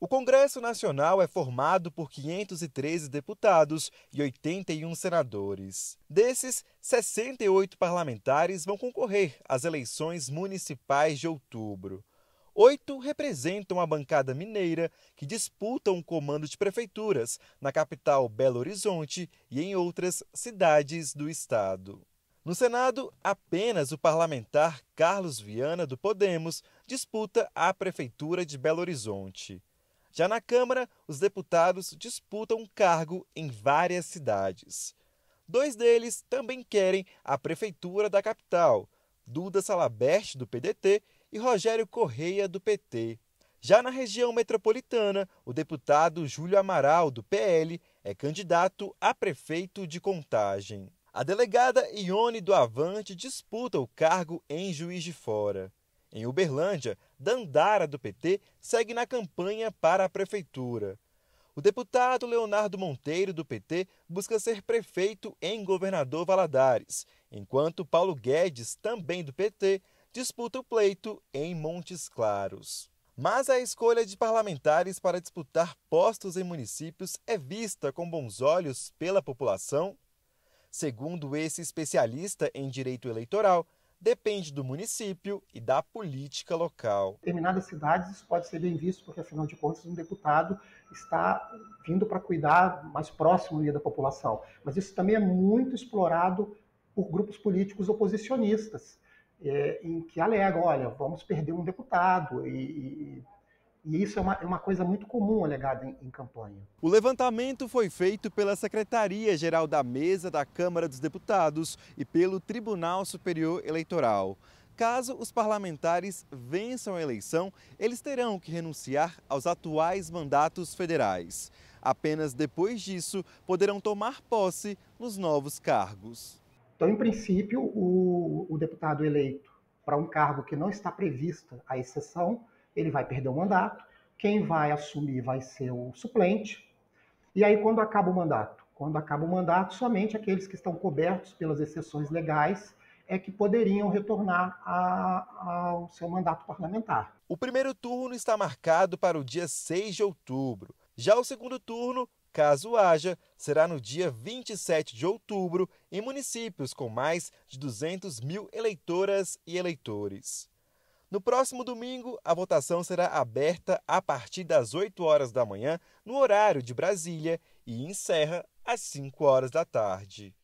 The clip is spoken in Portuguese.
O Congresso Nacional é formado por 513 deputados e 81 senadores. Desses, 68 parlamentares vão concorrer às eleições municipais de outubro. Oito representam a bancada mineira, que disputam o comando de prefeituras na capital Belo Horizonte e em outras cidades do estado. No Senado, apenas o parlamentar Carlos Viana, do Podemos, disputa a Prefeitura de Belo Horizonte. Já na Câmara, os deputados disputam cargo em várias cidades. Dois deles também querem a Prefeitura da capital: Duda Salabert, do PDT, e Rogério Correia, do PT. Já na região metropolitana, o deputado Júlio Amaral, do PL, é candidato a prefeito de Contagem. A delegada Ione do Avante disputa o cargo em Juiz de Fora. Em Uberlândia, Dandara do PT segue na campanha para a prefeitura. O deputado Leonardo Monteiro do PT busca ser prefeito em Governador Valadares, enquanto Paulo Guedes, também do PT, disputa o pleito em Montes Claros. Mas a escolha de parlamentares para disputar postos em municípios é vista com bons olhos pela população Segundo esse especialista em direito eleitoral, depende do município e da política local. Em determinadas cidades isso pode ser bem visto, porque afinal de contas um deputado está vindo para cuidar mais próximo da população. Mas isso também é muito explorado por grupos políticos oposicionistas, é, em que alegam, olha, vamos perder um deputado e, e e isso é uma, é uma coisa muito comum alegada em, em campanha. O levantamento foi feito pela Secretaria-Geral da Mesa da Câmara dos Deputados e pelo Tribunal Superior Eleitoral. Caso os parlamentares vençam a eleição, eles terão que renunciar aos atuais mandatos federais. Apenas depois disso poderão tomar posse nos novos cargos. Então, em princípio, o, o deputado eleito para um cargo que não está prevista a exceção, ele vai perder o mandato, quem vai assumir vai ser o suplente. E aí, quando acaba o mandato? Quando acaba o mandato, somente aqueles que estão cobertos pelas exceções legais é que poderiam retornar a, ao seu mandato parlamentar. O primeiro turno está marcado para o dia 6 de outubro. Já o segundo turno, caso haja, será no dia 27 de outubro em municípios com mais de 200 mil eleitoras e eleitores. No próximo domingo, a votação será aberta a partir das 8 horas da manhã, no horário de Brasília, e encerra às 5 horas da tarde.